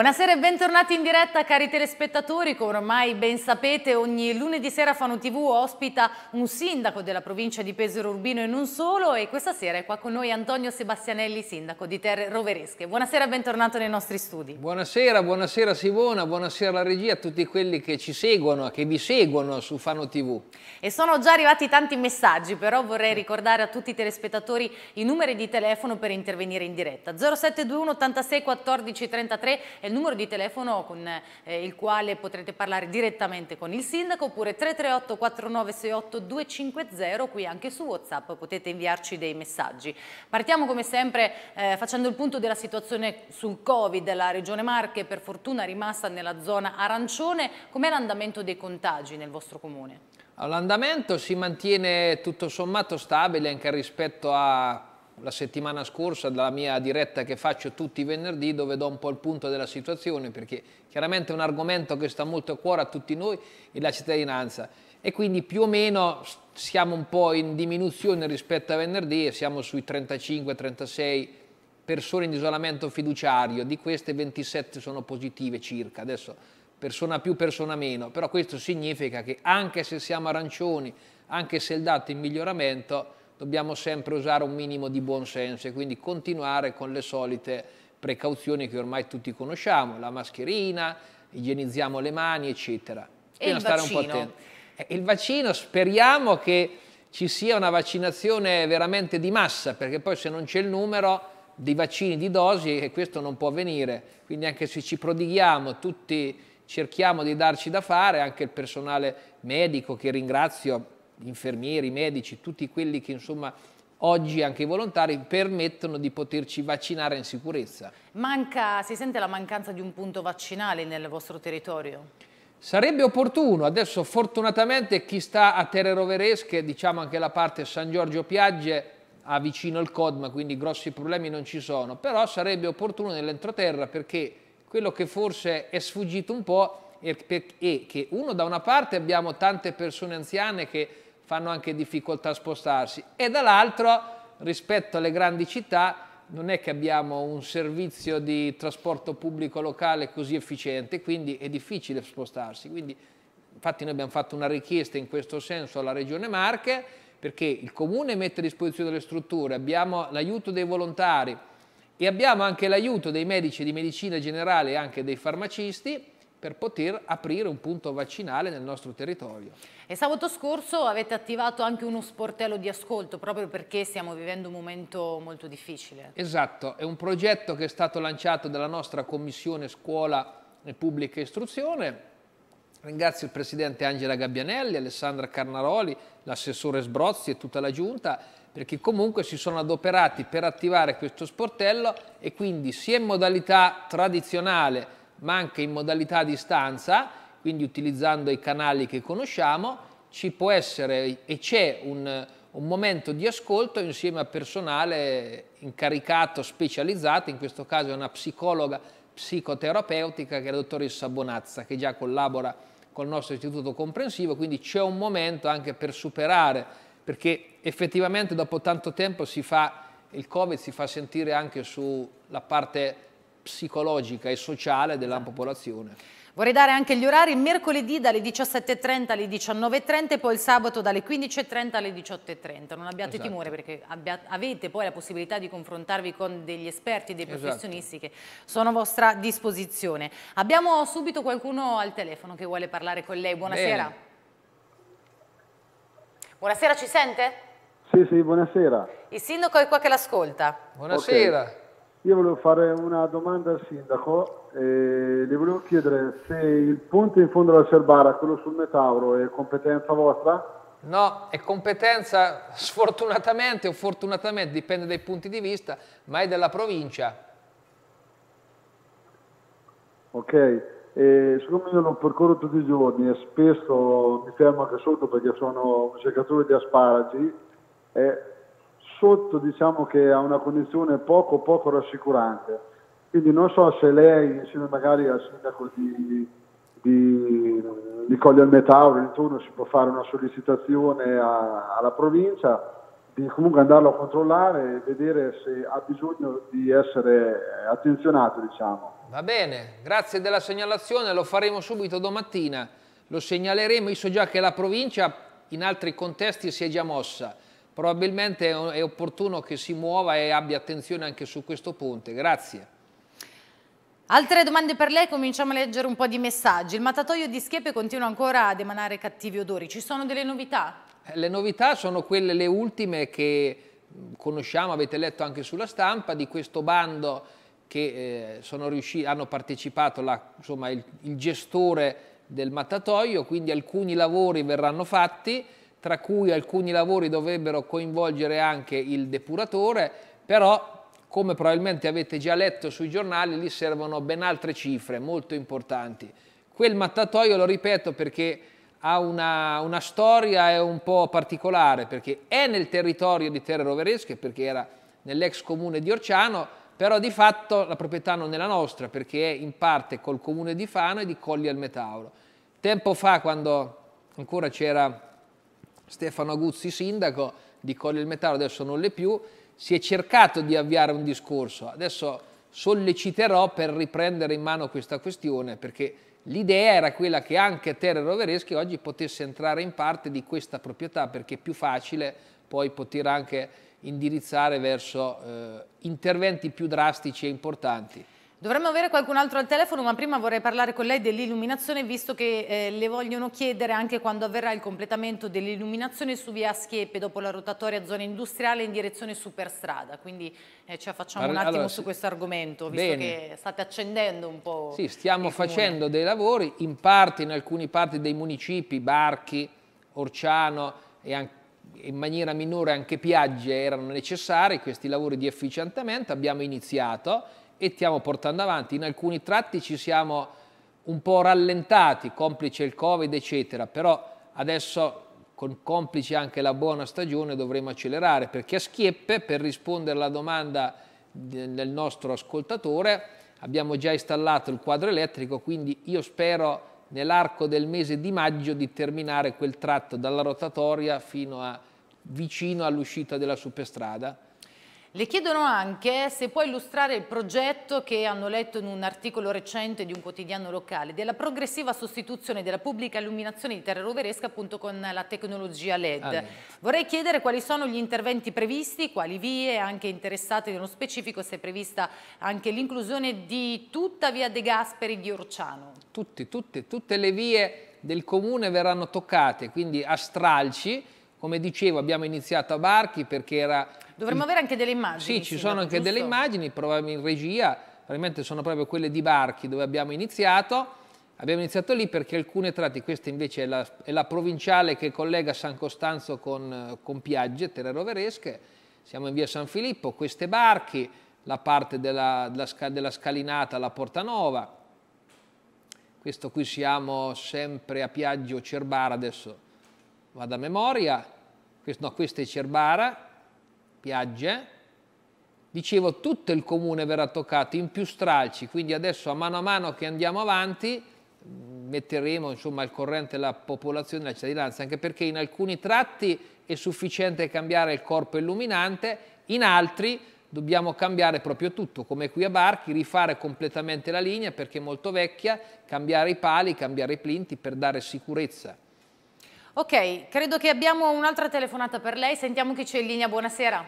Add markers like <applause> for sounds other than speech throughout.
Buonasera e bentornati in diretta cari telespettatori, come ormai ben sapete ogni lunedì sera Fano TV ospita un sindaco della provincia di Pesaro Urbino e non solo e questa sera è qua con noi Antonio Sebastianelli, sindaco di Terre Roveresche. Buonasera e bentornato nei nostri studi. Buonasera, buonasera Simona, buonasera alla regia, a tutti quelli che ci seguono, che vi seguono su Fano TV. E sono già arrivati tanti messaggi, però vorrei ricordare a tutti i telespettatori i numeri di telefono per intervenire in diretta. 0721 86 14 33 e è il numero di telefono con eh, il quale potrete parlare direttamente con il sindaco oppure 338 4968 250 qui anche su Whatsapp potete inviarci dei messaggi. Partiamo come sempre eh, facendo il punto della situazione sul Covid, la regione Marche per fortuna è rimasta nella zona arancione, com'è l'andamento dei contagi nel vostro comune? L'andamento si mantiene tutto sommato stabile anche rispetto a la settimana scorsa dalla mia diretta che faccio tutti i venerdì dove do un po' il punto della situazione perché chiaramente è un argomento che sta molto a cuore a tutti noi e la cittadinanza e quindi più o meno siamo un po' in diminuzione rispetto a venerdì e siamo sui 35-36 persone in isolamento fiduciario, di queste 27 sono positive circa, adesso persona più, persona meno, però questo significa che anche se siamo arancioni, anche se il dato è in miglioramento, dobbiamo sempre usare un minimo di buonsenso e quindi continuare con le solite precauzioni che ormai tutti conosciamo, la mascherina, igienizziamo le mani, eccetera. E il vaccino? Eh, il vaccino speriamo che ci sia una vaccinazione veramente di massa, perché poi se non c'è il numero di vaccini di dosi eh, questo non può avvenire, quindi anche se ci prodighiamo tutti cerchiamo di darci da fare, anche il personale medico che ringrazio gli infermieri, i medici, tutti quelli che insomma oggi anche i volontari permettono di poterci vaccinare in sicurezza. Manca, si sente la mancanza di un punto vaccinale nel vostro territorio? Sarebbe opportuno, adesso fortunatamente chi sta a Terre Roveresche, diciamo anche la parte San Giorgio Piagge, ha vicino il Codma, quindi grossi problemi non ci sono, però sarebbe opportuno nell'entroterra perché quello che forse è sfuggito un po' è che uno da una parte abbiamo tante persone anziane che fanno anche difficoltà a spostarsi e dall'altro rispetto alle grandi città non è che abbiamo un servizio di trasporto pubblico locale così efficiente, quindi è difficile spostarsi. Quindi, infatti noi abbiamo fatto una richiesta in questo senso alla Regione Marche perché il Comune mette a disposizione delle strutture, abbiamo l'aiuto dei volontari e abbiamo anche l'aiuto dei medici di medicina generale e anche dei farmacisti per poter aprire un punto vaccinale nel nostro territorio. E sabato scorso avete attivato anche uno sportello di ascolto proprio perché stiamo vivendo un momento molto difficile. Esatto, è un progetto che è stato lanciato dalla nostra Commissione Scuola e Pubblica Istruzione. Ringrazio il Presidente Angela Gabbianelli, Alessandra Carnaroli, l'assessore Sbrozzi e tutta la Giunta perché comunque si sono adoperati per attivare questo sportello e quindi sia in modalità tradizionale ma anche in modalità a distanza, quindi utilizzando i canali che conosciamo, ci può essere e c'è un, un momento di ascolto insieme a personale incaricato, specializzato, in questo caso è una psicologa psicoterapeutica che è la dottoressa Bonazza, che già collabora col nostro istituto comprensivo, quindi c'è un momento anche per superare, perché effettivamente dopo tanto tempo si fa, il Covid si fa sentire anche sulla parte psicologica e sociale della esatto. popolazione. Vorrei dare anche gli orari, mercoledì dalle 17.30 alle 19.30 e poi il sabato dalle 15.30 alle 18.30. Non abbiate esatto. timore perché abbia, avete poi la possibilità di confrontarvi con degli esperti, dei esatto. professionisti esatto. che sono a vostra disposizione. Abbiamo subito qualcuno al telefono che vuole parlare con lei. Buonasera. Bene. Buonasera, ci sente? Sì, sì, buonasera. Il sindaco è qua che l'ascolta. Buonasera. Okay. Io volevo fare una domanda al sindaco, eh, le volevo chiedere se il ponte in fondo alla Cerbara, quello sul Metauro, è competenza vostra? No, è competenza sfortunatamente o fortunatamente, dipende dai punti di vista, ma è della provincia. Ok, e siccome io lo percorro tutti i giorni e spesso mi fermo anche sotto perché sono un cercatore di asparagi, eh, sotto diciamo che ha una condizione poco poco rassicurante. Quindi non so se lei, insieme magari al sindaco di, di, di Colle al Metauro in turno, si può fare una sollecitazione a, alla provincia di comunque andarlo a controllare e vedere se ha bisogno di essere attenzionato. Diciamo. Va bene, grazie della segnalazione, lo faremo subito domattina, lo segnaleremo, io so già che la provincia in altri contesti si è già mossa probabilmente è opportuno che si muova e abbia attenzione anche su questo ponte. Grazie. Altre domande per lei, cominciamo a leggere un po' di messaggi. Il mattatoio di Schiepe continua ancora ad emanare cattivi odori, ci sono delle novità? Eh, le novità sono quelle le ultime che conosciamo, avete letto anche sulla stampa, di questo bando che eh, riusciti, hanno partecipato la, insomma, il, il gestore del mattatoio, quindi alcuni lavori verranno fatti, tra cui alcuni lavori dovrebbero coinvolgere anche il depuratore, però come probabilmente avete già letto sui giornali, lì servono ben altre cifre molto importanti. Quel mattatoio, lo ripeto perché ha una, una storia è un po' particolare, perché è nel territorio di Terre Roveresche, perché era nell'ex comune di Orciano, però di fatto la proprietà non è la nostra, perché è in parte col comune di Fano e di Colli al Metauro. Tempo fa, quando ancora c'era Stefano Aguzzi, sindaco di Colle del Metallo, adesso non l'è più, si è cercato di avviare un discorso. Adesso solleciterò per riprendere in mano questa questione, perché l'idea era quella che anche Terre Rovereschi oggi potesse entrare in parte di questa proprietà, perché è più facile poi poter anche indirizzare verso eh, interventi più drastici e importanti. Dovremmo avere qualcun altro al telefono, ma prima vorrei parlare con lei dell'illuminazione, visto che eh, le vogliono chiedere anche quando avverrà il completamento dell'illuminazione su via Schiepe, dopo la rotatoria zona industriale in direzione superstrada. Quindi eh, ci affacciamo allora, un attimo allora, su questo argomento, visto bene. che state accendendo un po'. Sì, stiamo facendo dei lavori in parte, in alcune parti dei municipi, Barchi, Orciano e anche in maniera minore anche Piagge erano necessari questi lavori di efficientamento, abbiamo iniziato e stiamo portando avanti. In alcuni tratti ci siamo un po' rallentati, complice il Covid, eccetera, però adesso con complice anche la buona stagione dovremo accelerare, perché a Schieppe, per rispondere alla domanda del nostro ascoltatore, abbiamo già installato il quadro elettrico, quindi io spero nell'arco del mese di maggio di terminare quel tratto dalla rotatoria fino a vicino all'uscita della superstrada le chiedono anche se può illustrare il progetto che hanno letto in un articolo recente di un quotidiano locale della progressiva sostituzione della pubblica illuminazione di Terra Roveresca appunto con la tecnologia LED. Ah, Vorrei chiedere quali sono gli interventi previsti, quali vie anche interessate nello specifico, se è prevista anche l'inclusione di tutta via De Gasperi di Orciano. Tutti, tutte, tutte le vie del comune verranno toccate, quindi a stralci come dicevo abbiamo iniziato a Barchi perché era... Dovremmo avere anche delle immagini. Sì, ci sono anche giusto? delle immagini, probabilmente in regia, probabilmente sono proprio quelle di Barchi dove abbiamo iniziato. Abbiamo iniziato lì perché alcune tratte, questa invece è la, è la provinciale che collega San Costanzo con, con Piagge, Terre Roveresche, siamo in via San Filippo, queste barchi, la parte della, della, della scalinata alla Porta Nova, questo qui siamo sempre a Piaggio Cerbara adesso vado a memoria, no, questa è Cerbara, piagge, dicevo tutto il comune verrà toccato in più stralci, quindi adesso a mano a mano che andiamo avanti metteremo insomma al corrente la popolazione la cittadinanza, anche perché in alcuni tratti è sufficiente cambiare il corpo illuminante, in altri dobbiamo cambiare proprio tutto, come qui a Barchi, rifare completamente la linea perché è molto vecchia, cambiare i pali, cambiare i plinti per dare sicurezza. Ok, credo che abbiamo un'altra telefonata per lei, sentiamo chi c'è in linea, buonasera.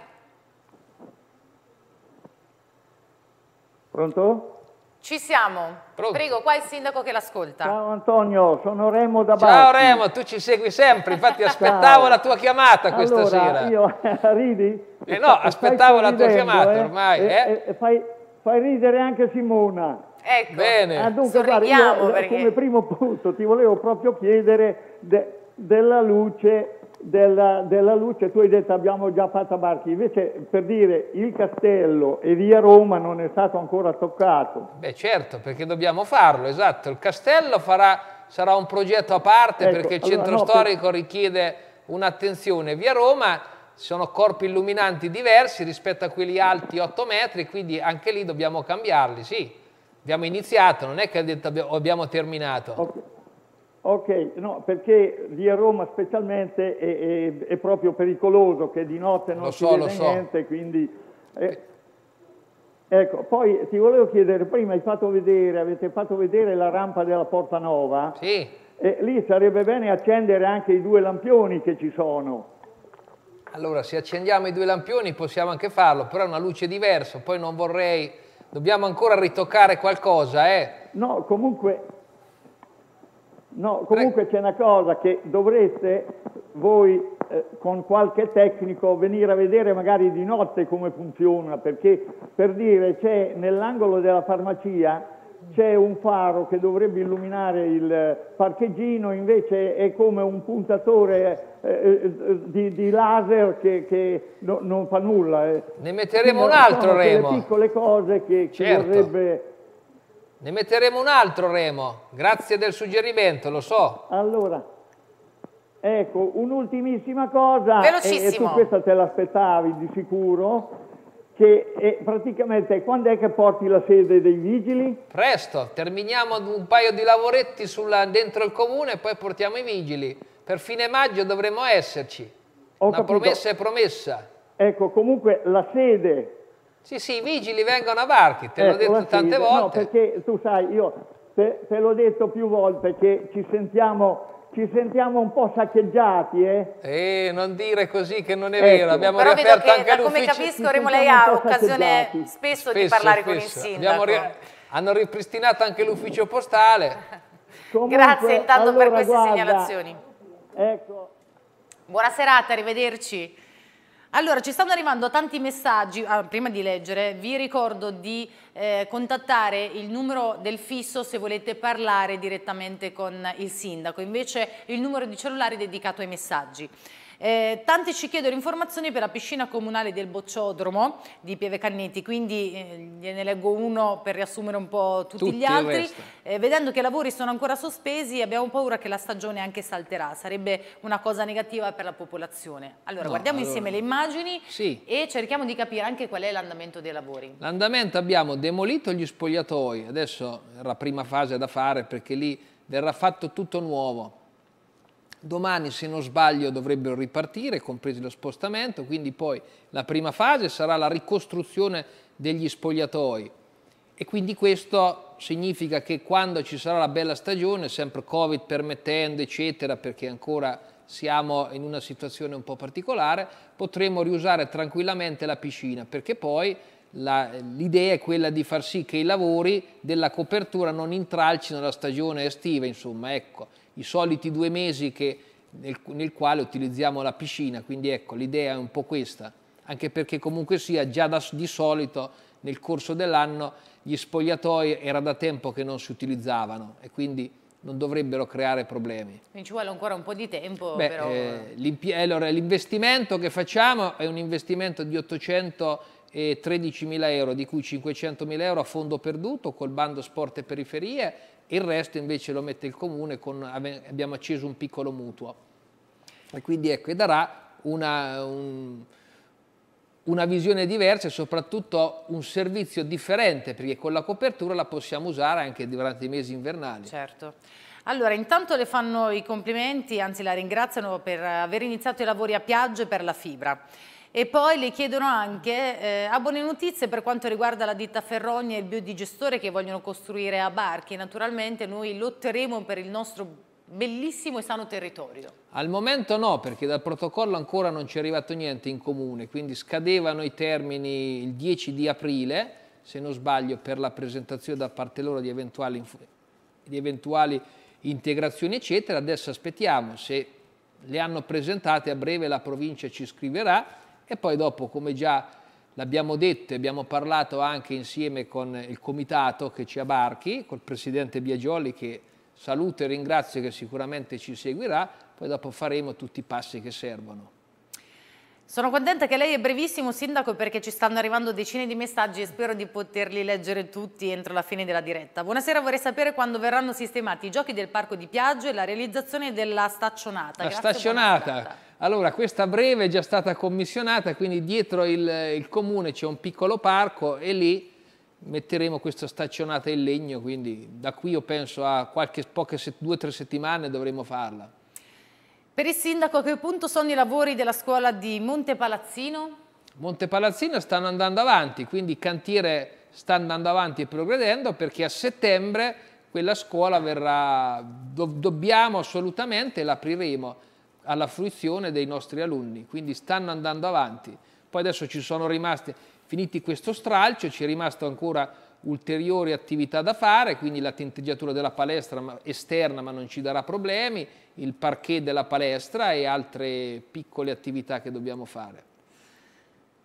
Pronto? Ci siamo. Pronto. Prego, qua è il sindaco che l'ascolta. Ciao Antonio, sono Remo da Bari. Ciao Remo, tu ci segui sempre, infatti <laughs> aspettavo la tua chiamata questa allora, sera. io, <laughs> ridi? Eh no, aspettavo la tua chiamata eh? ormai. Eh? E, fai, fai, ridere anche Simona. Ecco, Bene. Ah, dunque, guarda, io, eh, perché... come primo punto ti volevo proprio chiedere... De della luce, della, della luce, tu hai detto abbiamo già fatto Barchi, invece per dire il castello e via Roma non è stato ancora toccato. Beh certo, perché dobbiamo farlo, esatto, il castello farà, sarà un progetto a parte ecco, perché il centro allora, no, storico per... richiede un'attenzione, via Roma sono corpi illuminanti diversi rispetto a quelli alti 8 metri, quindi anche lì dobbiamo cambiarli, sì. Abbiamo iniziato, non è che abbiamo terminato. Okay. Ok, no, perché lì a Roma specialmente è, è, è proprio pericoloso che di notte non lo si so, vede niente, so. quindi... Eh, ecco, poi ti volevo chiedere, prima hai fatto vedere, avete fatto vedere la rampa della Porta Nova? Sì. E lì sarebbe bene accendere anche i due lampioni che ci sono. Allora, se accendiamo i due lampioni possiamo anche farlo, però è una luce diversa, poi non vorrei... Dobbiamo ancora ritoccare qualcosa, eh? No, comunque No, comunque c'è una cosa che dovreste voi eh, con qualche tecnico venire a vedere magari di notte come funziona, perché per dire c'è nell'angolo della farmacia c'è un faro che dovrebbe illuminare il parcheggino, invece è come un puntatore eh, eh di, di, laser che, che no, non fa nulla. Eh. Ne metteremo Quindi un altro, Remo. Sono piccole cose che certo. ci vorrebbe ne metteremo un altro Remo, grazie del suggerimento, lo so. Allora, ecco, un'ultimissima cosa. Velocissimo. E, e questa te l'aspettavi di sicuro, che è praticamente quando è che porti la sede dei vigili? Presto, terminiamo un paio di lavoretti sulla, dentro il comune e poi portiamo i vigili. Per fine maggio dovremo esserci. Ho Una capito. promessa è promessa. Ecco, comunque la sede sì, sì, i vigili vengono a varchi, te l'ho eh, detto tante volte. No, perché tu sai, io te, te l'ho detto più volte che ci sentiamo ci sentiamo un po' saccheggiati, eh? Eh, non dire così che non è ecco. vero, abbiamo Però riaperto vedo che, anche come capisco, Remo, lei ha occasione spesso, spesso, di parlare spesso. con il sindaco. Ri hanno ripristinato anche l'ufficio postale. <laughs> Comunque, Grazie intanto allora, per queste guarda, segnalazioni. Ecco. Buona serata, arrivederci. Allora, ci stanno arrivando tanti messaggi, ah, prima di leggere vi ricordo di eh, contattare il numero del fisso se volete parlare direttamente con il sindaco, invece il numero di cellulare dedicato ai messaggi. Eh, tanti ci chiedono informazioni per la piscina comunale del Bocciodromo di Pieve Canneti, quindi eh, gliene leggo uno per riassumere un po' tutti, tutti gli altri. Eh, vedendo che i lavori sono ancora sospesi abbiamo paura che la stagione anche salterà, sarebbe una cosa negativa per la popolazione. Allora no, guardiamo allora... insieme le immagini sì. e cerchiamo di capire anche qual è l'andamento dei lavori. L'andamento abbiamo demolito gli spogliatoi, adesso la prima fase da fare perché lì verrà fatto tutto nuovo Domani, se non sbaglio, dovrebbero ripartire, compresi lo spostamento, quindi poi la prima fase sarà la ricostruzione degli spogliatoi. E quindi questo significa che quando ci sarà la bella stagione, sempre Covid permettendo, eccetera, perché ancora siamo in una situazione un po' particolare, potremo riusare tranquillamente la piscina, perché poi l'idea è quella di far sì che i lavori della copertura non intralcino la stagione estiva, insomma, ecco, i soliti due mesi che, nel, nel quale utilizziamo la piscina, quindi ecco, l'idea è un po' questa, anche perché comunque sia già da, di solito nel corso dell'anno gli spogliatoi era da tempo che non si utilizzavano e quindi non dovrebbero creare problemi. Quindi ci vuole ancora un po' di tempo. Beh, però... eh, l'investimento che facciamo è un investimento di 800 e 13.000 euro, di cui 500.000 euro a fondo perduto col bando sport e periferie, il resto invece lo mette il comune, con, abbiamo acceso un piccolo mutuo. E quindi ecco, e darà una, un, una visione diversa e soprattutto un servizio differente, perché con la copertura la possiamo usare anche durante i mesi invernali. Certo. Allora, intanto le fanno i complimenti, anzi la ringraziano per aver iniziato i lavori a Piaggio e per la fibra. E poi le chiedono anche eh, a buone notizie per quanto riguarda la ditta Ferrogna e il biodigestore che vogliono costruire a Barchi. Naturalmente noi lotteremo per il nostro bellissimo e sano territorio. Al momento no, perché dal protocollo ancora non ci è arrivato niente in comune, quindi scadevano i termini il 10 di aprile, se non sbaglio, per la presentazione da parte loro di eventuali, di eventuali integrazioni, eccetera. Adesso aspettiamo, se le hanno presentate a breve la provincia ci scriverà e poi dopo, come già l'abbiamo detto e abbiamo parlato anche insieme con il comitato che ci abarchi, col presidente Biagioli che saluto e ringrazio che sicuramente ci seguirà, poi dopo faremo tutti i passi che servono. Sono contenta che lei è brevissimo sindaco perché ci stanno arrivando decine di messaggi e spero di poterli leggere tutti entro la fine della diretta. Buonasera, vorrei sapere quando verranno sistemati i giochi del parco di Piaggio e la realizzazione della staccionata. La Grazie, staccionata. Allora, questa breve è già stata commissionata, quindi dietro il, il comune c'è un piccolo parco e lì metteremo questa staccionata in legno, quindi da qui io penso a qualche, poche, due o tre settimane dovremo farla. Per il sindaco a che punto sono i lavori della scuola di Montepalazzino? Montepalazzino stanno andando avanti, quindi il cantiere sta andando avanti e progredendo perché a settembre quella scuola verrà, do, dobbiamo assolutamente, l'apriremo alla fruizione dei nostri alunni, quindi stanno andando avanti. Poi adesso ci sono rimasti, finiti questo stralcio, ci è rimasto ancora ulteriori attività da fare, quindi la tinteggiatura della palestra esterna ma non ci darà problemi, il parquet della palestra e altre piccole attività che dobbiamo fare.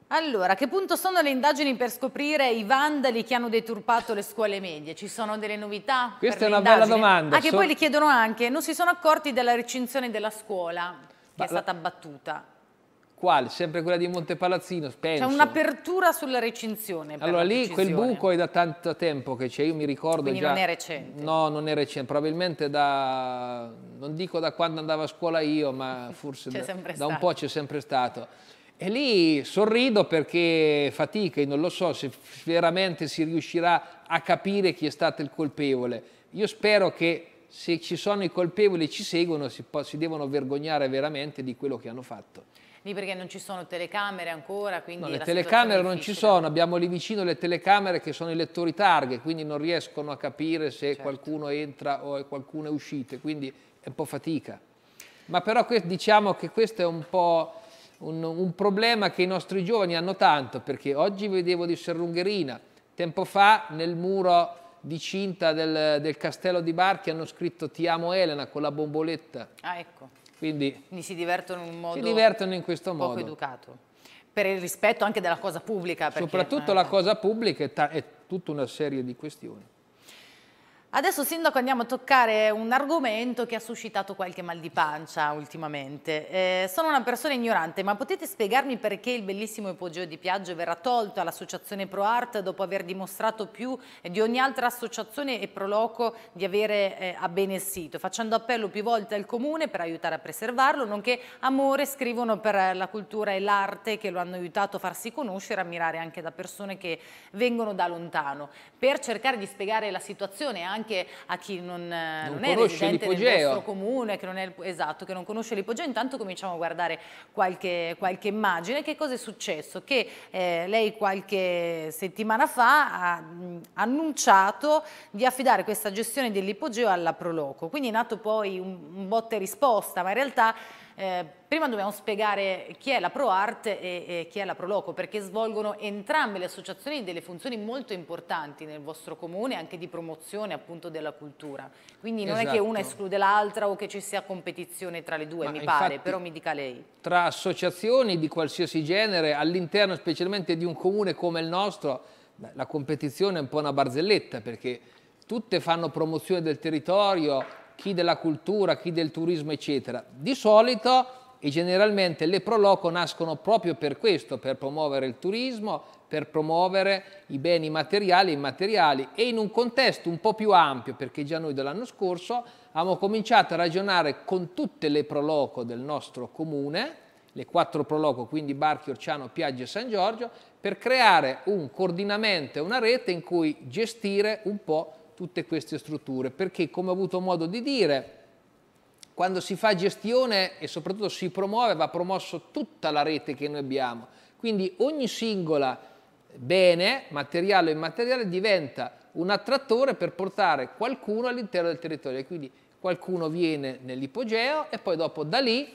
Allora, a che punto sono le indagini per scoprire i vandali che hanno deturpato le scuole medie? Ci sono delle novità? Questa è una bella domanda. Ah, che so... poi li chiedono anche, non si sono accorti della recinzione della scuola che Ma è stata abbattuta? battuta? Quale? Sempre quella di Montepalazzino, penso. C'è un'apertura sulla recinzione. Per Allora lì quel buco è da tanto tempo che c'è, io mi ricordo Quindi già... non è recente. No, non è recente, probabilmente da... non dico da quando andavo a scuola io, ma <laughs> forse da, da un po' c'è sempre stato. E lì sorrido perché fatica e non lo so se veramente si riuscirà a capire chi è stato il colpevole. Io spero che se ci sono i colpevoli e ci seguono si, si devono vergognare veramente di quello che hanno fatto lì perché non ci sono telecamere ancora. No, le telecamere non ci sono, abbiamo lì vicino le telecamere che sono i lettori targhe, quindi non riescono a capire se certo. qualcuno entra o qualcuno è uscito, quindi è un po' fatica. Ma però diciamo che questo è un po' un, un problema che i nostri giovani hanno tanto, perché oggi vedevo di Serrungherina, tempo fa nel muro di cinta del, del, castello di Barchi hanno scritto Ti amo Elena con la bomboletta. Ah, ecco. Quindi, Quindi si divertono in un modo si divertono in questo poco modo. educato. Per il rispetto anche della cosa pubblica. Perché, Soprattutto eh, la cosa pubblica è, e tutta una serie di questioni. Adesso Sindaco andiamo a toccare un argomento che ha suscitato qualche mal di pancia ultimamente. Eh, sono una persona ignorante, ma potete spiegarmi perché il bellissimo ipogeo di Piaggio verrà tolto all'associazione ProArt dopo aver dimostrato più di ogni altra associazione e proloco di avere eh, a bene il sito, facendo appello più volte al comune per aiutare a preservarlo, nonché amore scrivono per la cultura e l'arte che lo hanno aiutato a farsi conoscere, ammirare anche da persone che vengono da lontano, per cercare di spiegare la situazione anche anche a chi non, eh, non, non è residente del nostro comune, che non, è, esatto, che non conosce l'ipogeo, intanto cominciamo a guardare qualche, qualche immagine. Che cosa è successo? Che eh, lei qualche settimana fa ha mh, annunciato di affidare questa gestione dell'ipogeo alla Proloco, quindi è nato poi un, un botte risposta, ma in realtà eh, prima dobbiamo spiegare chi è la ProArt e, e, chi è la ProLoco, perché svolgono entrambe le associazioni delle funzioni molto importanti nel vostro comune, anche di promozione appunto della cultura. Quindi non esatto. è che una esatto. esclude l'altra o che ci sia competizione tra le due, Ma mi pare, però mi dica lei. Tra associazioni di qualsiasi genere, all'interno specialmente di un comune come il nostro, la competizione è un po' una barzelletta, perché tutte fanno promozione del territorio, chi della cultura, chi del turismo, eccetera. Di solito e generalmente le proloco nascono proprio per questo, per promuovere il turismo, per promuovere i beni materiali e immateriali e in un contesto un po' più ampio, perché già noi dell'anno scorso abbiamo cominciato a ragionare con tutte le proloco del nostro comune, le quattro proloco, quindi Barchi, Orciano, Piaggio e San Giorgio, per creare un coordinamento e una rete in cui gestire un po' tutte queste strutture, perché come ho avuto modo di dire, quando si fa gestione e soprattutto si promuove, va promosso tutta la rete che noi abbiamo. Quindi ogni singola bene, materiale o immateriale, diventa un attrattore per portare qualcuno all'interno del territorio. quindi qualcuno viene nell'ipogeo e poi dopo da lì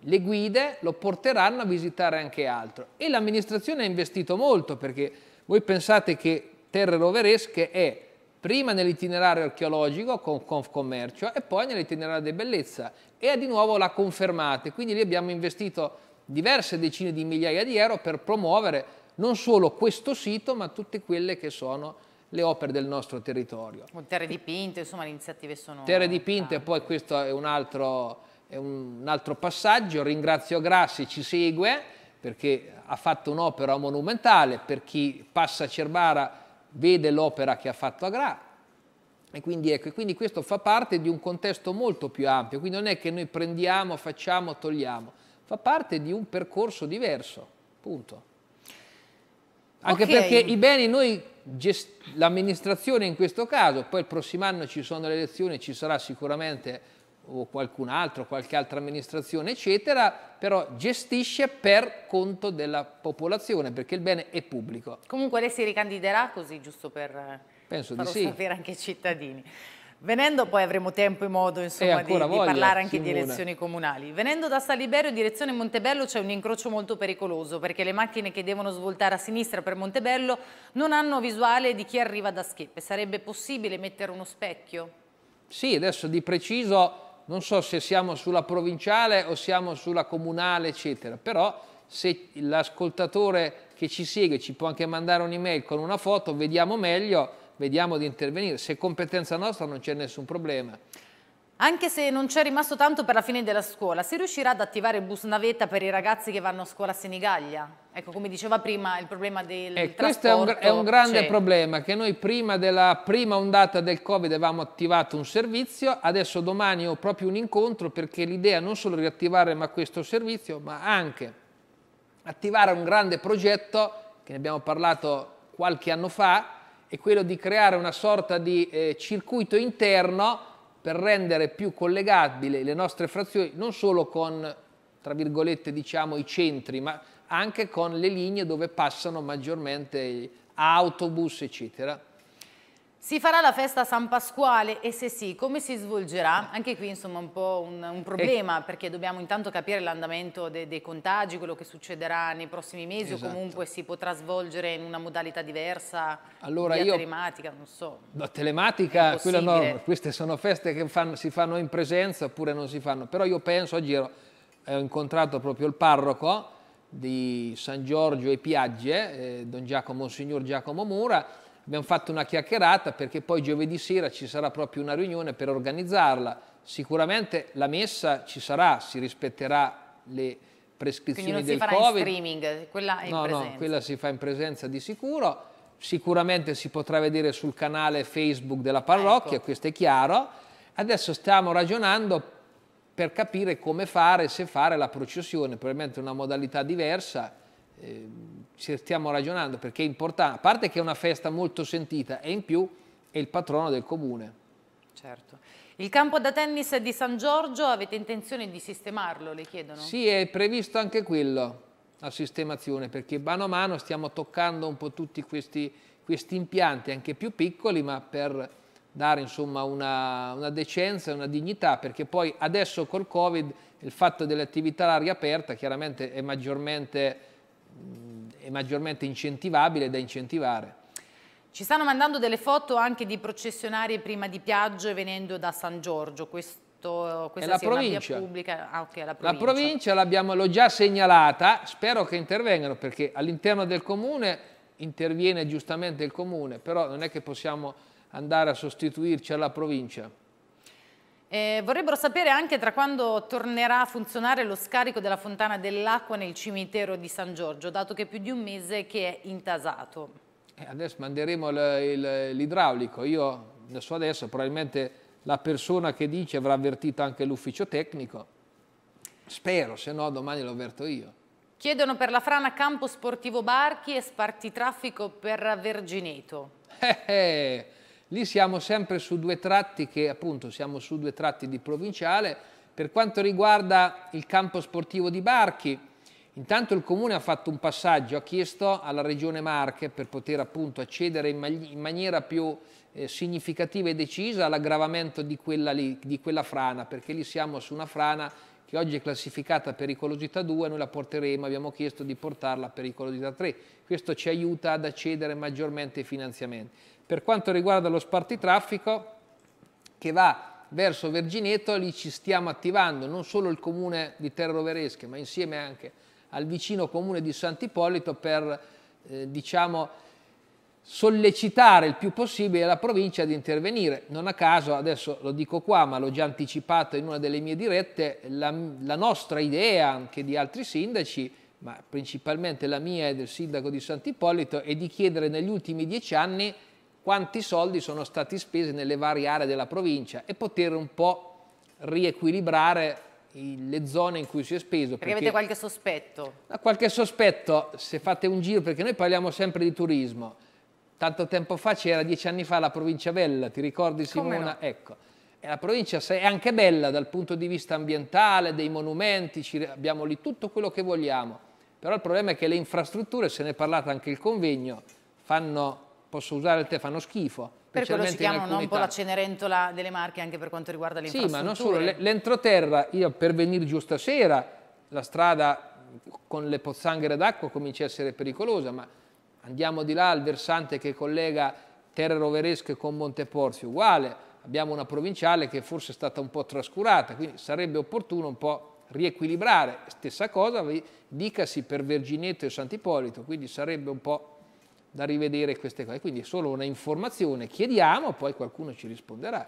le guide lo porteranno a visitare anche altro. E l'amministrazione ha investito molto perché voi pensate che Terre Roveresche è prima nell'itinerario archeologico con Confcommercio e poi nell'itinerario di bellezza e di nuovo la confermate, quindi lì abbiamo investito diverse decine di migliaia di euro per promuovere non solo questo sito ma tutte quelle che sono le opere del nostro territorio. Con Terre dipinte, insomma le iniziative sono... Terre dipinte, tante. poi questo è un, altro, è un altro passaggio, ringrazio Grassi, ci segue perché ha fatto un'opera monumentale, per chi passa a Cerbara vede l'opera che ha fatto Agra e quindi, ecco, e quindi questo fa parte di un contesto molto più ampio, quindi non è che noi prendiamo, facciamo, togliamo, fa parte di un percorso diverso, punto. Anche okay. perché i beni noi, l'amministrazione in questo caso, poi il prossimo anno ci sono le elezioni, ci sarà sicuramente o qualcun altro, qualche altra amministrazione, eccetera, però gestisce per conto della popolazione, perché il bene è pubblico. Comunque lei si ricandiderà così, giusto per eh, Penso farlo di sì. sapere anche ai cittadini. Venendo poi avremo tempo e modo insomma, di, voglia, di, parlare anche Simona. di elezioni comunali. Venendo da Saliberio direzione Montebello c'è un incrocio molto pericoloso perché le macchine che devono svoltare a sinistra per Montebello non hanno visuale di chi arriva da Scheppe. Sarebbe possibile mettere uno specchio? Sì, adesso di preciso non so se siamo sulla provinciale o siamo sulla comunale, eccetera, però se l'ascoltatore che ci segue ci può anche mandare un'email con una foto, vediamo meglio, vediamo di intervenire. Se è competenza nostra non c'è nessun problema. Anche se non c'è rimasto tanto per la fine della scuola, si riuscirà ad attivare il bus navetta per i ragazzi che vanno a scuola a Senigallia? Ecco, come diceva prima, il problema del eh, Questo è un, è un grande cioè... problema, che noi prima della prima ondata del Covid avevamo attivato un servizio, adesso domani ho proprio un incontro perché l'idea non solo riattivare ma questo servizio, ma anche attivare un grande progetto, che ne abbiamo parlato qualche anno fa, è quello di creare una sorta di eh, circuito interno per rendere più collegabili le nostre frazioni non solo con, tra virgolette, diciamo i centri, ma anche con le linee dove passano maggiormente autobus, eccetera. Si farà la festa San Pasquale e se sì, come si svolgerà? Anche qui insomma un po' un, un ecco. problema perché dobbiamo intanto capire l'andamento de, dei contagi, quello che succederà nei prossimi mesi esatto. o comunque si potrà svolgere in una modalità diversa, allora, io, telematica, non so. No, telematica, no, queste sono feste che fanno, si fanno in presenza oppure non si fanno, però io penso, oggi ero, eh, ho incontrato proprio il parroco di San Giorgio e Piagge, eh, Don Giacomo, signor Giacomo Mura, abbiamo fatto una chiacchierata perché poi giovedì sera ci sarà proprio una riunione per organizzarla. Sicuramente la messa ci sarà, si rispetterà le prescrizioni del Covid. Quindi non si farà COVID. in streaming, quella è no, in presenza. No, quella si fa in presenza di sicuro. Sicuramente si potrà vedere sul canale Facebook della ecco. parrocchia, ecco. questo è chiaro. Adesso stiamo ragionando per capire come fare, se fare la processione, probabilmente una modalità diversa. Eh, ci stiamo ragionando perché è importante, a parte che è una festa molto sentita e in più è il patrono del comune. Certo. Il campo da tennis di San Giorgio avete intenzione di sistemarlo, le chiedono? Sì, è previsto anche quello, la sistemazione, perché mano a mano stiamo toccando un po' tutti questi, questi impianti, anche più piccoli, ma per dare insomma, una, una decenza, una dignità, perché poi adesso col Covid il fatto delle attività all'aria aperta chiaramente è maggiormente è maggiormente incentivabile da incentivare. Ci stanno mandando delle foto anche di processionarie prima di Piaggio e venendo da San Giorgio, questo questa è la provincia. Pubblica, ah, okay, la provincia. l'ho già segnalata, spero che intervengano perché all'interno del comune interviene giustamente il comune, però non è che possiamo andare a sostituirci alla provincia. Eh, vorrebbero sapere anche tra quando tornerà a funzionare lo scarico della fontana dell'acqua nel cimitero di San Giorgio, dato che è più di un mese che è intasato. Eh, adesso manderemo l'idraulico, io ne so adesso, probabilmente la persona che dice avrà avvertito anche l'ufficio tecnico, spero, se no domani lo avverto io. Chiedono per la frana campo sportivo Barchi e spartitraffico per Vergineto. Eh, eh. Lì siamo sempre su due tratti che appunto siamo su due tratti di provinciale. Per quanto riguarda il campo sportivo di Barchi, intanto il Comune ha fatto un passaggio, ha chiesto alla Regione Marche per poter appunto accedere in, in maniera più eh, significativa e decisa all'aggravamento di, di quella frana, perché lì siamo su una frana che oggi è classificata pericolosità 2, noi la porteremo, abbiamo chiesto di portarla a pericolosità 3. Questo ci aiuta ad accedere maggiormente ai finanziamenti. Per quanto riguarda lo spartitraffico che va verso Vergineto, lì ci stiamo attivando non solo il comune di Terre Roveresche, ma insieme anche al vicino comune di Sant'Ippolito per eh, diciamo, sollecitare il più possibile la provincia ad intervenire. Non a caso, adesso lo dico qua, ma l'ho già anticipato in una delle mie dirette, la, la nostra idea anche di altri sindaci, ma principalmente la mia e del sindaco di Sant'Ippolito, è di chiedere negli ultimi dieci anni quanti soldi sono stati spesi nelle varie aree della provincia e poter un po' riequilibrare le zone in cui si è speso. Perché, perché avete qualche sospetto? Qualche sospetto, se fate un giro, perché noi parliamo sempre di turismo. Tanto tempo fa c'era, dieci anni fa, la provincia Bella, ti ricordi Simona? No? Ecco. E la provincia è anche bella dal punto di vista ambientale, dei monumenti, abbiamo lì tutto quello che vogliamo. Però il problema è che le infrastrutture, se ne è parlato anche il convegno, fanno posso usare il tè, fanno schifo. Per quello si chiamano un po' la Cenerentola delle Marche anche per quanto riguarda le Sì, ma non solo, l'entroterra, io per venire giù stasera, la strada con le pozzanghere d'acqua comincia a essere pericolosa, ma andiamo di là al versante che collega Terre Roveresche con Monteporzio, uguale, abbiamo una provinciale che forse è stata un po' trascurata, quindi sarebbe opportuno un po' riequilibrare. Stessa cosa dicasi per Verginetto e Sant'Ippolito, quindi sarebbe un po' da rivedere queste cose. Quindi è solo una informazione, chiediamo, poi qualcuno ci risponderà.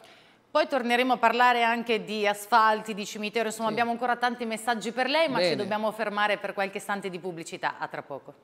Poi torneremo a parlare anche di asfalti, di cimitero, insomma sì. abbiamo ancora tanti messaggi per lei, ma Bene. ci dobbiamo fermare per qualche istante di pubblicità, a tra poco.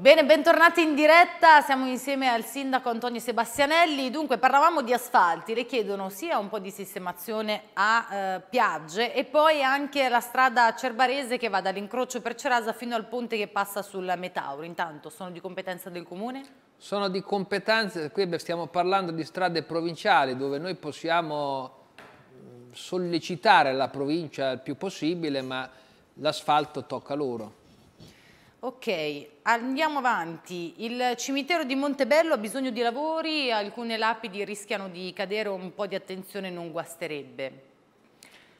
Bene, bentornati in diretta, siamo insieme al sindaco Antonio Sebastianelli, dunque parlavamo di asfalti, le chiedono sia un po' di sistemazione a eh, piagge e poi anche la strada cerbarese che va dall'incrocio per Cerasa fino al ponte che passa sul Metauro, intanto sono di competenza del comune? Sono di competenza, qui stiamo parlando di strade provinciali dove noi possiamo mm, sollecitare la provincia il più possibile ma l'asfalto tocca loro Ok, andiamo avanti. Il cimitero di Montebello ha bisogno di lavori, alcune lapidi rischiano di cadere, un po' di attenzione non guasterebbe.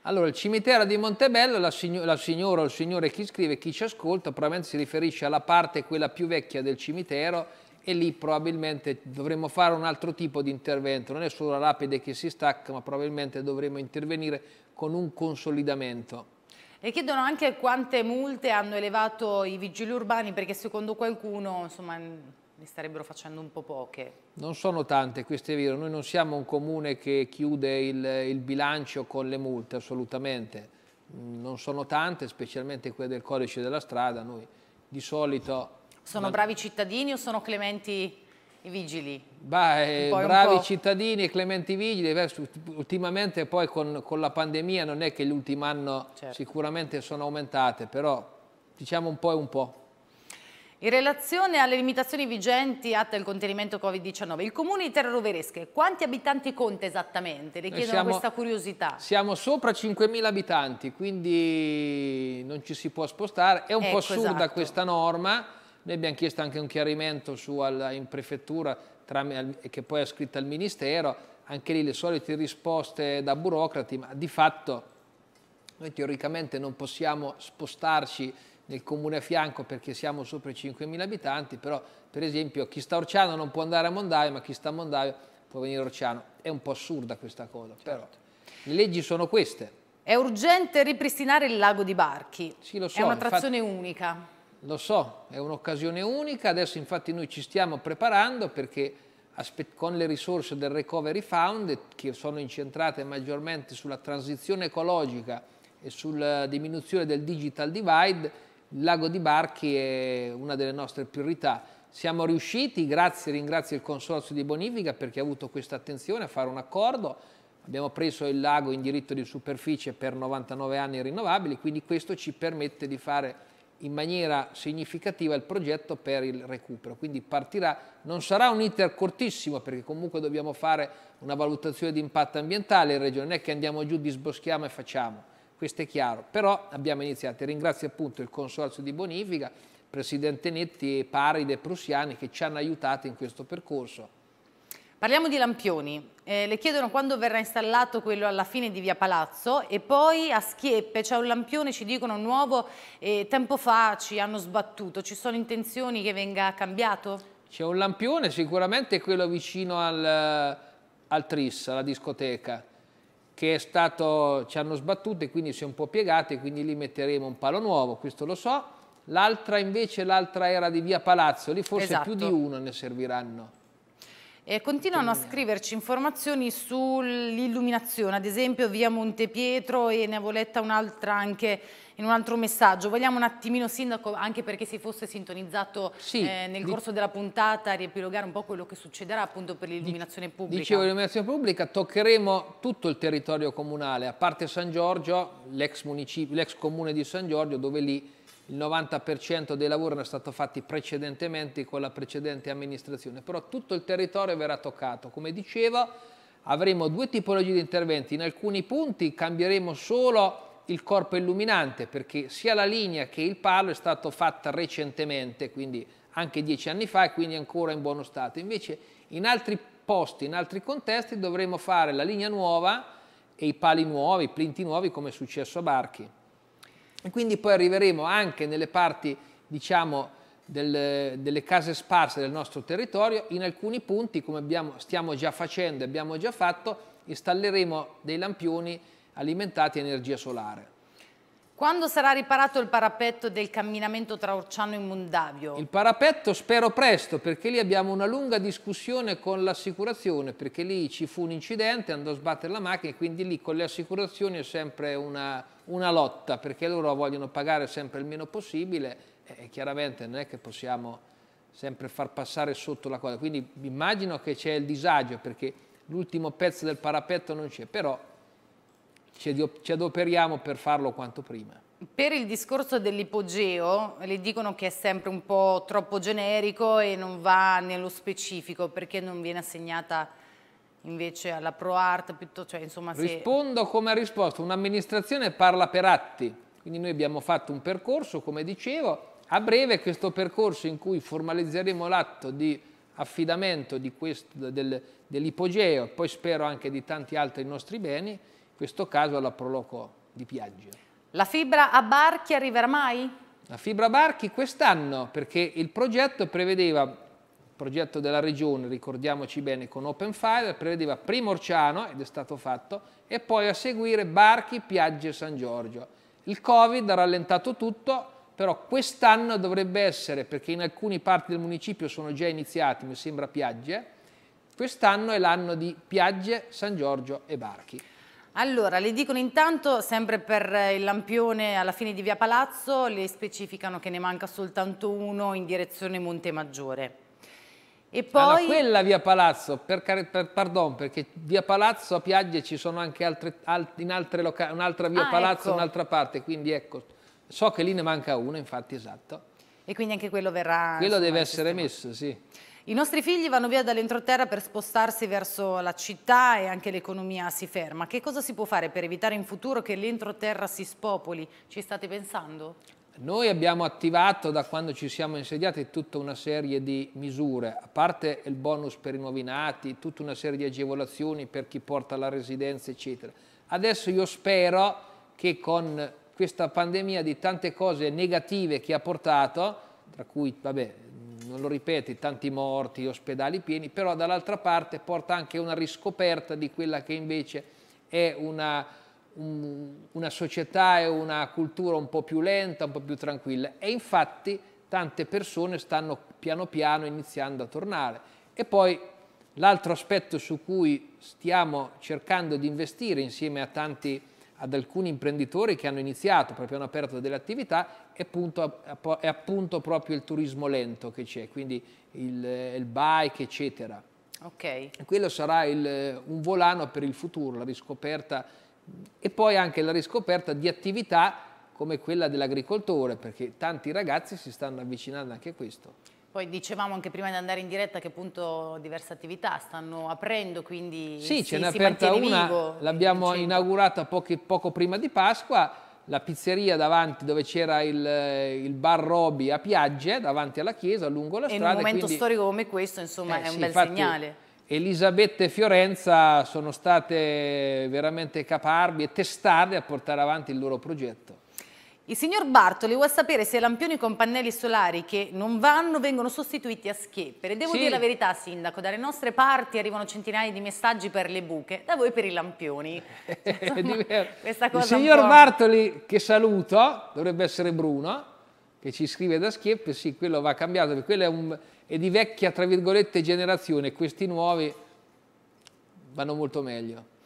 Allora, il cimitero di Montebello, la, signo la signora o il signore chi scrive, chi ci ascolta, probabilmente si riferisce alla parte quella più vecchia del cimitero e lì probabilmente dovremmo fare un altro tipo di intervento, non è solo la lapide che si stacca, ma probabilmente dovremmo intervenire con un consolidamento. Le chiedono anche quante multe hanno elevato i vigili urbani perché secondo qualcuno insomma, ne starebbero facendo un po' poche. Non sono tante, questo è vero. Noi non siamo un comune che chiude il, il bilancio con le multe, assolutamente. Mm, non sono tante, specialmente quelle del codice della strada. Noi di solito... Sono bravi cittadini o sono clementi i vigili. Beh, bravi cittadini e clementi vigili, ultimamente poi con, con, la pandemia non è che l'ultimo anno certo. sicuramente sono aumentate, però diciamo un po' e un po'. In relazione alle limitazioni vigenti atte al contenimento Covid-19, il comune di Terra Roveresche, quanti abitanti conta esattamente? Le Noi chiedono siamo, questa curiosità. Siamo sopra 5.000 abitanti, quindi non ci si può spostare. È un ecco, po' assurda esatto. questa norma, noi abbiamo chiesto anche un chiarimento su, alla, in prefettura che poi ha scritto al Ministero, anche lì le solite risposte da burocrati, ma di fatto noi teoricamente non possiamo spostarci nel comune a fianco perché siamo sopra i 5.000 abitanti, però per esempio chi sta a Orciano non può andare a Mondaio, ma chi sta a Mondaio può venire a Orciano. È un po' assurda questa cosa, certo. però le leggi sono queste. È urgente ripristinare il lago di Barchi. Sì, lo so. È una un'attrazione unica. Lo so, è un'occasione unica, adesso infatti noi ci stiamo preparando perché con le risorse del Recovery Fund, che sono incentrate maggiormente sulla transizione ecologica e sulla diminuzione del digital divide, il lago di Barchi è una delle nostre priorità. Siamo riusciti, grazie, ringrazio il Consorzio di Bonifica perché ha avuto questa attenzione a fare un accordo, abbiamo preso il lago in diritto di superficie per 99 anni rinnovabili, quindi questo ci permette di fare in maniera significativa il progetto per il recupero, quindi partirà, non sarà un iter cortissimo perché comunque dobbiamo fare una valutazione di impatto ambientale in regione, non è che andiamo giù, disboschiamo e facciamo, questo è chiaro, però abbiamo iniziato ringrazio appunto il Consorzio di Bonifica, Presidente Netti, e Paride Prussiani che ci hanno aiutato in questo percorso Parliamo di lampioni. Eh, le chiedono quando verrà installato quello alla fine di Via Palazzo e poi a Schieppe c'è un lampione, ci dicono nuovo, eh, tempo fa ci hanno sbattuto. Ci sono intenzioni che venga cambiato? C'è un lampione, sicuramente quello vicino al, al Tris, alla discoteca, che è stato, ci hanno sbattuto e quindi si è un po' piegato e quindi lì metteremo un palo nuovo, questo lo so. L'altra invece, l'altra era di Via Palazzo, lì forse esatto. più di esatto. uno ne serviranno. Eh, continuano a scriverci informazioni sull'illuminazione, ad esempio via Montepietro e ne avevo letta un'altra anche in un altro messaggio. Vogliamo un attimino, Sindaco, anche perché si fosse sintonizzato sì, eh, nel corso della puntata, riepilogare un po' quello che succederà appunto per l'illuminazione pubblica. Dicevo l'illuminazione pubblica, toccheremo tutto il territorio comunale, a parte San Giorgio, l'ex comune di San Giorgio, dove lì il 90% dei lavori era stato fatto precedentemente con la precedente amministrazione, però tutto il territorio verrà toccato. Come dicevo, avremo due tipologie di interventi. In alcuni punti cambieremo solo il corpo illuminante, perché sia la linea che il palo è stato fatto recentemente, quindi anche dieci anni fa e quindi ancora in buono stato. Invece in altri posti, in altri contesti dovremo fare la linea nuova e i pali nuovi, i plinti nuovi come è successo a Barchi. E quindi poi arriveremo anche nelle parti, diciamo, del, delle case sparse del nostro territorio, in alcuni punti, come abbiamo, stiamo già facendo e abbiamo già fatto, installeremo dei lampioni alimentati a energia solare. Quando sarà riparato il parapetto del camminamento tra Orciano e Mondavio? Il parapetto spero presto perché lì abbiamo una lunga discussione con l'assicurazione perché lì ci fu un incidente, andò a sbattere la macchina e quindi lì con le assicurazioni è sempre una, una lotta perché loro vogliono pagare sempre il meno possibile e chiaramente non è che possiamo sempre far passare sotto la cosa. Quindi immagino che c'è il disagio perché l'ultimo pezzo del parapetto non c'è, però ci adoperiamo per farlo quanto prima. Per il discorso dell'ipogeo, le dicono che è sempre un po' troppo generico e non va nello specifico, perché non viene assegnata invece alla ProArt, piuttosto, cioè, se... Rispondo come ha risposto, un'amministrazione parla per atti, quindi noi abbiamo fatto un percorso, come dicevo, a breve questo percorso in cui formalizzeremo l'atto di affidamento dell'ipogeo, poi spero anche di tanti altri nostri beni, questo caso alla Proloco di Piaggio. La fibra a barchi arriverà mai? La fibra a barchi quest'anno, perché il progetto prevedeva, progetto della regione, ricordiamoci bene, con Open Fire, prevedeva prima Orciano, ed è stato fatto, e poi a seguire Barchi, Piaggio e San Giorgio. Il Covid ha rallentato tutto, però quest'anno dovrebbe essere, perché in alcune parti del municipio sono già iniziati, mi sembra Piagge, quest'anno è l'anno di Piagge, San Giorgio e Barchi. Allora, le dicono intanto, sempre per il lampione alla fine di Via Palazzo, le specificano che ne manca soltanto uno in direzione Montemaggiore. E ah, poi... Ah, quella Via Palazzo, per, per, pardon, perché Via Palazzo a Piagge ci sono anche altre, al, in altre un'altra Via ah, ecco. Palazzo, ecco. un'altra parte, quindi ecco, so che lì ne manca uno, infatti, esatto. E quindi anche quello verrà... Quello deve essere sistemato. messo, sì. I nostri figli vanno via dall'entroterra per spostarsi verso la città e anche l'economia si ferma. Che cosa si può fare per evitare in futuro che l'entroterra si spopoli? Ci state pensando? Noi abbiamo attivato da quando ci siamo insediati tutta una serie di misure, a parte il bonus per i nuovi nati, tutta una serie di agevolazioni per chi porta la residenza, eccetera. Adesso io spero che con questa pandemia di tante cose negative che ha portato, tra cui vabbè, non lo ripeti, tanti morti, ospedali pieni, però dall'altra parte porta anche una riscoperta di quella che invece è una, un, una società e una cultura un po' più lenta, un po' più tranquilla. E infatti tante persone stanno piano piano iniziando a tornare. E poi l'altro aspetto su cui stiamo cercando di investire insieme a tanti ad alcuni imprenditori che hanno iniziato, proprio hanno aperto delle attività, è appunto, è appunto proprio il turismo lento che c'è, quindi il, il, bike, eccetera. Okay. Quello sarà il, un volano per il futuro, la riscoperta e poi anche la riscoperta di attività come quella dell'agricoltore, perché tanti ragazzi si stanno avvicinando anche a questo. Poi dicevamo anche prima di andare in diretta che appunto diverse attività stanno aprendo, quindi sì, ce n'è aperta una, l'abbiamo inaugurata pochi, poco prima di Pasqua, la pizzeria davanti dove c'era il, eh, il, bar Roby a Piagge, davanti alla chiesa, lungo la strada. E in un momento quindi... storico come questo, insomma, eh, è un sì, bel infatti, segnale. Elisabetta e Fiorenza sono state veramente caparbi e testarde a portare avanti il loro progetto. Il signor Bartoli vuole sapere se lampioni con pannelli solari che non vanno vengono sostituiti a schieppere. Devo sì. dire la verità, Sindaco, dalle nostre parti arrivano centinaia di messaggi per le buche, da voi per i lampioni. <laughs> Insomma, il signor Bartoli, che saluto, dovrebbe essere Bruno, che ci scrive da schieppe, sì, quello va cambiato, perché quello è, un, è di vecchia, tra virgolette, generazione, questi nuovi vanno molto meglio.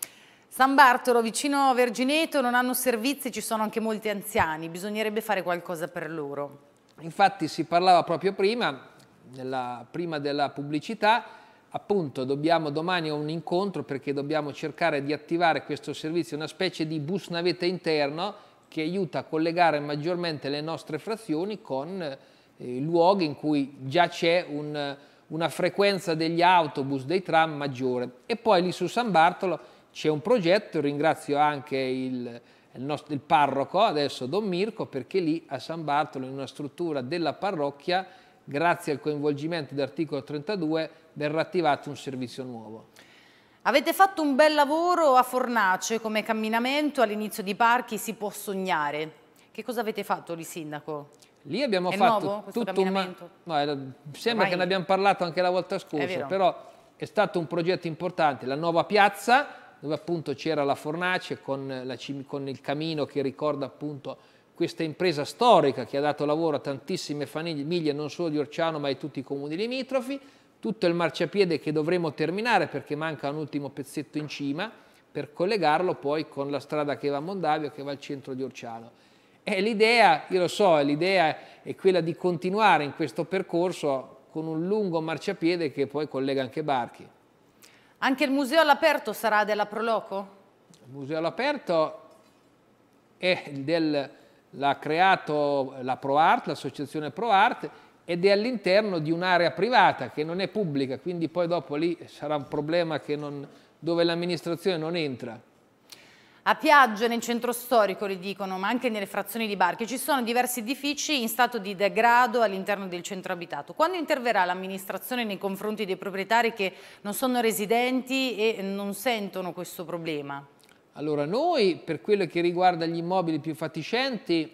San Bartolo, vicino a Vergineto, non hanno servizi, ci sono anche molti anziani, bisognerebbe fare qualcosa per loro. Infatti si parlava proprio prima, nella, prima della pubblicità, appunto dobbiamo domani a un incontro perché dobbiamo cercare di attivare questo servizio, una specie di bus navetta interno che aiuta a collegare maggiormente le nostre frazioni con eh, luoghi in cui già c'è un, una frequenza degli autobus, dei tram maggiore. E poi lì su San Bartolo c'è un progetto, ringrazio anche il, il, nostro, il, parroco, adesso Don Mirko, perché lì a San Bartolo, in una struttura della parrocchia, grazie al coinvolgimento dell'articolo 32, verrà attivato un servizio nuovo. Avete fatto un bel lavoro a Fornace come camminamento, all'inizio di Parchi si può sognare. Che cosa avete fatto lì, Sindaco? Lì abbiamo è fatto nuovo, tutto un... No, era... sembra Ormai... che ne abbiamo parlato anche la volta scorsa, però è stato un progetto importante. La nuova piazza dove appunto c'era la fornace con, la, con il camino che ricorda appunto questa impresa storica che ha dato lavoro a tantissime famiglie, non solo di Orciano ma di tutti i comuni limitrofi, tutto il marciapiede che dovremo terminare perché manca un ultimo pezzetto in cima per collegarlo poi con la strada che va a Mondavio che va al centro di Orciano. E l'idea, io lo so, l'idea è quella di continuare in questo percorso con un lungo marciapiede che poi collega anche Barchi. Anche il museo all'aperto sarà della Proloco? Il museo all'aperto è del, l'ha creato la ProArt, l'associazione ProArt, ed è all'interno di un'area privata che non è pubblica, quindi poi dopo lì sarà un problema non, dove l'amministrazione non entra. A Piaggio, nel centro storico, le dicono, ma anche nelle frazioni di Barchi, ci sono diversi edifici in stato di degrado all'interno del centro abitato. Quando interverrà l'amministrazione nei confronti dei proprietari che non sono residenti e non sentono questo problema? Allora noi, per quello che riguarda gli immobili più fatiscenti,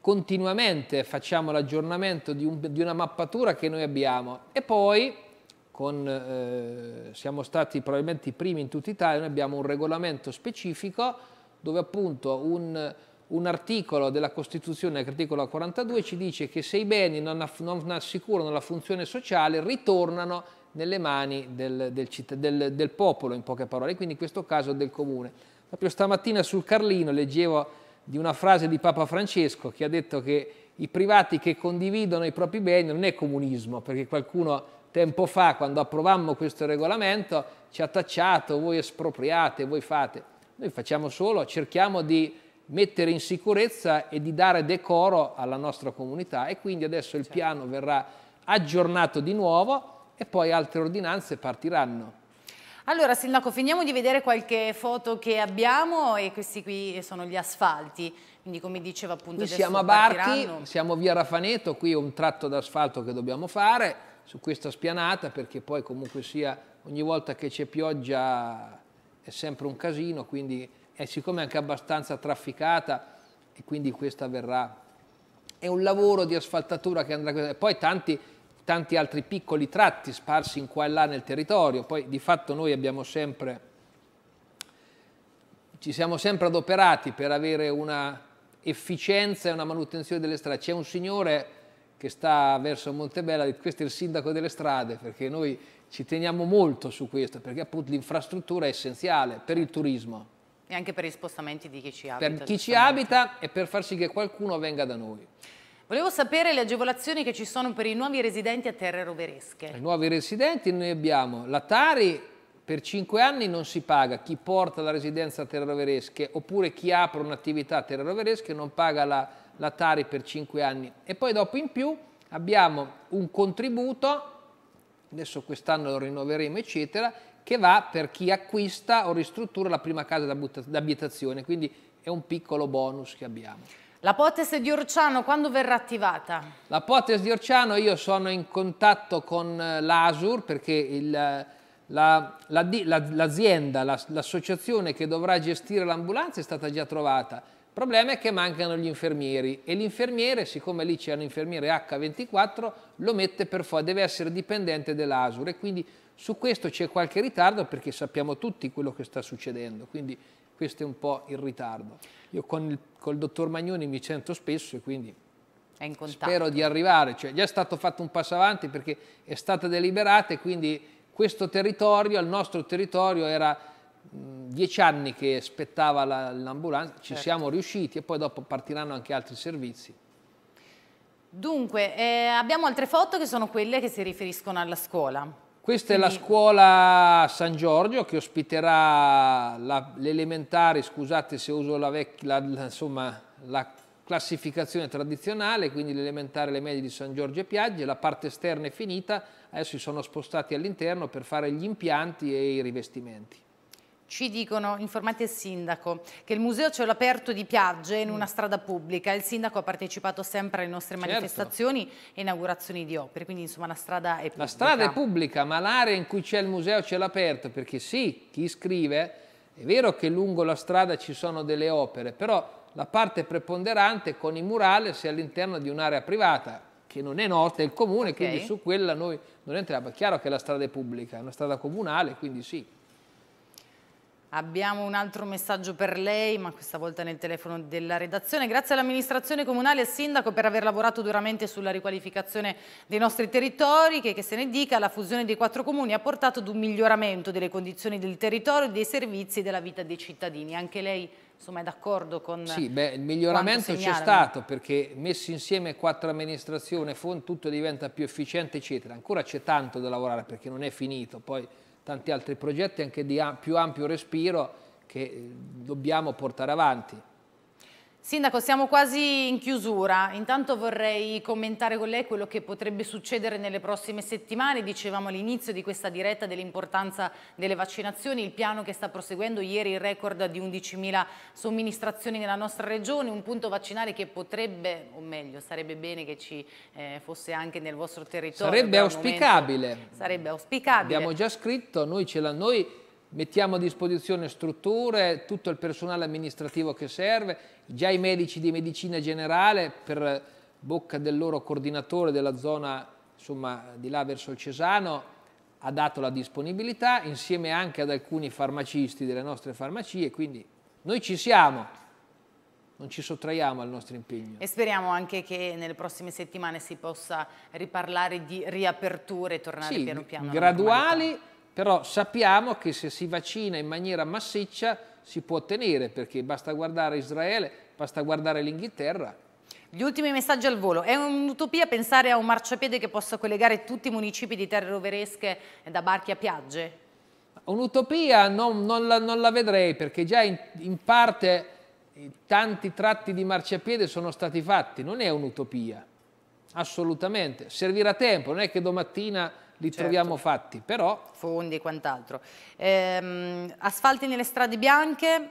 continuamente facciamo l'aggiornamento di, un, di una mappatura che noi abbiamo e poi con, eh, siamo stati probabilmente i primi in tutta Italia, noi abbiamo un regolamento specifico dove appunto un, un articolo della Costituzione, l'articolo 42, ci dice che se i beni non, non, assicurano la funzione sociale ritornano nelle mani del, del, del, del popolo, in poche parole, quindi in questo caso del comune. Proprio stamattina sul Carlino leggevo di una frase di Papa Francesco che ha detto che i privati che condividono i propri beni non è comunismo, perché qualcuno tempo fa, quando approvammo questo regolamento, ci ha tacciato, voi espropriate, voi fate. Noi facciamo solo, cerchiamo di mettere in sicurezza e di dare decoro alla nostra comunità e quindi adesso il certo. piano verrà aggiornato di nuovo e poi altre ordinanze partiranno. Allora Sindaco, finiamo di vedere qualche foto che abbiamo e questi qui sono gli asfalti, quindi come diceva appunto... Qui siamo a Barchi, partiranno... siamo via Rafaneto, qui è un tratto d'asfalto che dobbiamo fare, su questa spianata perché poi comunque sia ogni volta che c'è pioggia è sempre un casino, quindi è siccome è anche abbastanza trafficata e quindi questa verrà. È un lavoro di asfaltatura che andrà... E poi tanti, tanti altri piccoli tratti sparsi in qua e là nel territorio, poi di fatto noi abbiamo sempre... Ci siamo sempre adoperati per avere una efficienza e una manutenzione delle strade. C'è un signore che sta verso Montebella, questo è il sindaco delle strade, perché noi ci teniamo molto su questo, perché appunto l'infrastruttura è essenziale per il turismo. E anche per gli spostamenti di chi ci abita. Per chi ci abita e per far sì che qualcuno venga da noi. Volevo sapere le agevolazioni che ci sono per i nuovi residenti a terre roveresche. I nuovi residenti noi abbiamo la Tari, per 5 anni non si paga chi porta la residenza a terre roveresche oppure chi apre un'attività a terre roveresche non paga la l'Atari per 5 anni e poi dopo in più abbiamo un contributo, adesso quest'anno lo rinnoveremo eccetera, che va per chi acquista o ristruttura la prima casa d'abitazione, quindi è un piccolo bonus che abbiamo. La potes di Orciano quando verrà attivata? La potes di Orciano io sono in contatto con eh, l'ASUR perché l'azienda, la, la, l'associazione che dovrà gestire l'ambulanza è stata già trovata il problema è che mancano gli infermieri e l'infermiere, siccome lì c'è un infermiere H24, lo mette per fuori, deve essere dipendente dell'ASUR e quindi su questo c'è qualche ritardo perché sappiamo tutti quello che sta succedendo, quindi questo è un po' il ritardo. Io con il col dottor Magnoni mi sento spesso e quindi spero di arrivare, cioè già è stato fatto un passo avanti perché è stata deliberata e quindi questo territorio, il nostro territorio era dieci anni che aspettava l'ambulanza, ci certo. siamo riusciti e poi dopo partiranno anche altri servizi. Dunque, eh, abbiamo altre foto che sono quelle che si riferiscono alla scuola. Questa Quindi... è la scuola San Giorgio che ospiterà l'elementare, scusate se uso la, vecchia, la, la, insomma, la classificazione tradizionale, quindi l'elementare e le medie di San Giorgio e Piagge, la parte esterna è finita, adesso si sono spostati all'interno per fare gli impianti e i rivestimenti. Ci dicono, informati il sindaco, che il museo c'è l'aperto di piagge in mm. una strada pubblica. Il sindaco ha partecipato sempre alle nostre certo. manifestazioni e inaugurazioni di opere, quindi insomma la strada è pubblica. La strada è pubblica, ma l'area in cui c'è il museo c'è l'aperto. perché sì, chi scrive, è vero che lungo la strada ci sono delle opere, però la parte preponderante con i murales è all'interno di un'area privata, che non è nota, è il comune, okay. quindi su quella noi non entriamo. È chiaro che la strada è pubblica, è una strada comunale, quindi sì. Abbiamo un altro messaggio per lei, ma questa volta nel telefono della redazione. Grazie all'amministrazione comunale e al sindaco per aver lavorato duramente sulla riqualificazione dei nostri territori, che, che se ne dica la fusione dei quattro comuni ha portato ad un miglioramento delle condizioni del territorio, dei servizi e della vita dei cittadini. Anche lei insomma, è d'accordo con Sì, beh, il miglioramento c'è stato perché messi insieme quattro amministrazioni, tutto diventa più efficiente, eccetera. Ancora c'è tanto da lavorare perché non è finito, poi tanti altri progetti anche di più ampio respiro che eh, dobbiamo portare avanti. Sindaco, siamo quasi in chiusura. Intanto vorrei commentare con lei quello che potrebbe succedere nelle prossime settimane. Dicevamo all'inizio di questa diretta dell'importanza delle vaccinazioni, il piano che sta proseguendo ieri il record di 11.000 somministrazioni nella nostra regione, un punto vaccinale che potrebbe, o meglio, sarebbe bene che ci eh, fosse anche nel vostro territorio. Sarebbe auspicabile. Momento. Sarebbe auspicabile. Abbiamo già scritto, noi ce la, noi mettiamo a disposizione strutture, tutto il personale amministrativo che serve, già i medici di medicina generale per bocca del loro coordinatore della zona insomma, di là verso il Cesano ha dato la disponibilità insieme anche ad alcuni farmacisti delle nostre farmacie, quindi noi ci siamo non ci sottraiamo al nostro impegno. E speriamo anche che nelle prossime settimane si possa riparlare di riaperture e tornare sì, piano piano. Graduali, però sappiamo che se si vaccina in maniera massiccia si può ottenere, perché basta guardare Israele, basta guardare l'Inghilterra, gli ultimi messaggi al volo. È un'utopia pensare a un marciapiede che possa collegare tutti i municipi di terre roveresche da barchi a piagge? Un'utopia non, non, non, la vedrei perché già in, in, parte tanti tratti di marciapiede sono stati fatti. Non è un'utopia, assolutamente. Servirà tempo, non è che domattina li certo. troviamo fatti, però... Fondi e quant'altro. Ehm, asfalti nelle strade bianche,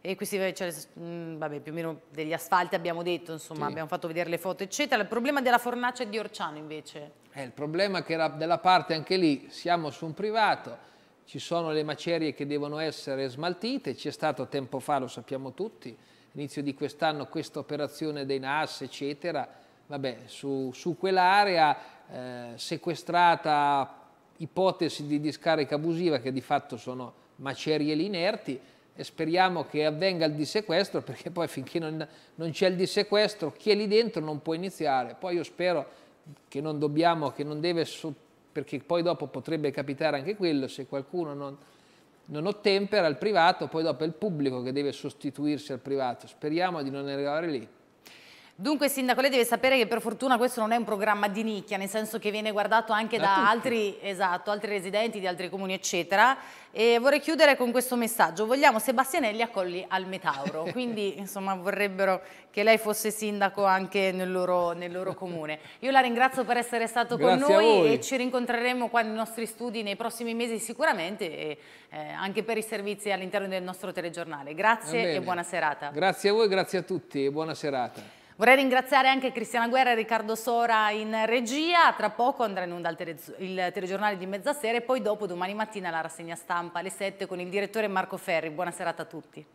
e qui si vede, cioè, mm, vabbè, più o meno degli asfalti abbiamo detto, insomma, sì. abbiamo fatto vedere le foto, eccetera. Il problema della fornace di Orciano, invece? Eh, il problema che era della parte, anche lì, siamo su un privato, ci sono le macerie che devono essere smaltite, c'è stato tempo fa, lo sappiamo tutti, inizio di quest'anno questa operazione dei NAS, eccetera, vabbè, su, su quell'area eh, sequestrata ipotesi di discarica abusiva che di fatto sono macerie lì inerti e speriamo che avvenga il dissequestro perché poi finché non, non c'è il dissequestro chi è lì dentro non può iniziare. Poi io spero che non dobbiamo, che non deve, perché poi dopo potrebbe capitare anche quello se qualcuno non, non ottempera il privato, poi dopo è il pubblico che deve sostituirsi al privato. Speriamo di non arrivare lì. Dunque Sindaco, lei deve sapere che per fortuna questo non è un programma di nicchia, nel senso che viene guardato anche da, da altri, esatto, altri residenti di altri comuni eccetera e vorrei chiudere con questo messaggio, vogliamo Sebastianelli a Colli al Metauro, <laughs> quindi insomma vorrebbero che lei fosse sindaco anche nel loro, nel loro comune. Io la ringrazio per essere stato Grazie con noi e ci rincontreremo qua nei nostri studi nei prossimi mesi sicuramente e eh, anche per i servizi all'interno del nostro telegiornale. Grazie e buona serata. Grazie a voi, grazie a tutti e buona serata. Vorrei ringraziare anche Cristiana Guerra e Riccardo Sora in regia, tra poco andrà in onda il, telegiornale di mezzasera e poi dopo domani mattina la rassegna stampa alle 7 con il direttore Marco Ferri. Buona serata a tutti.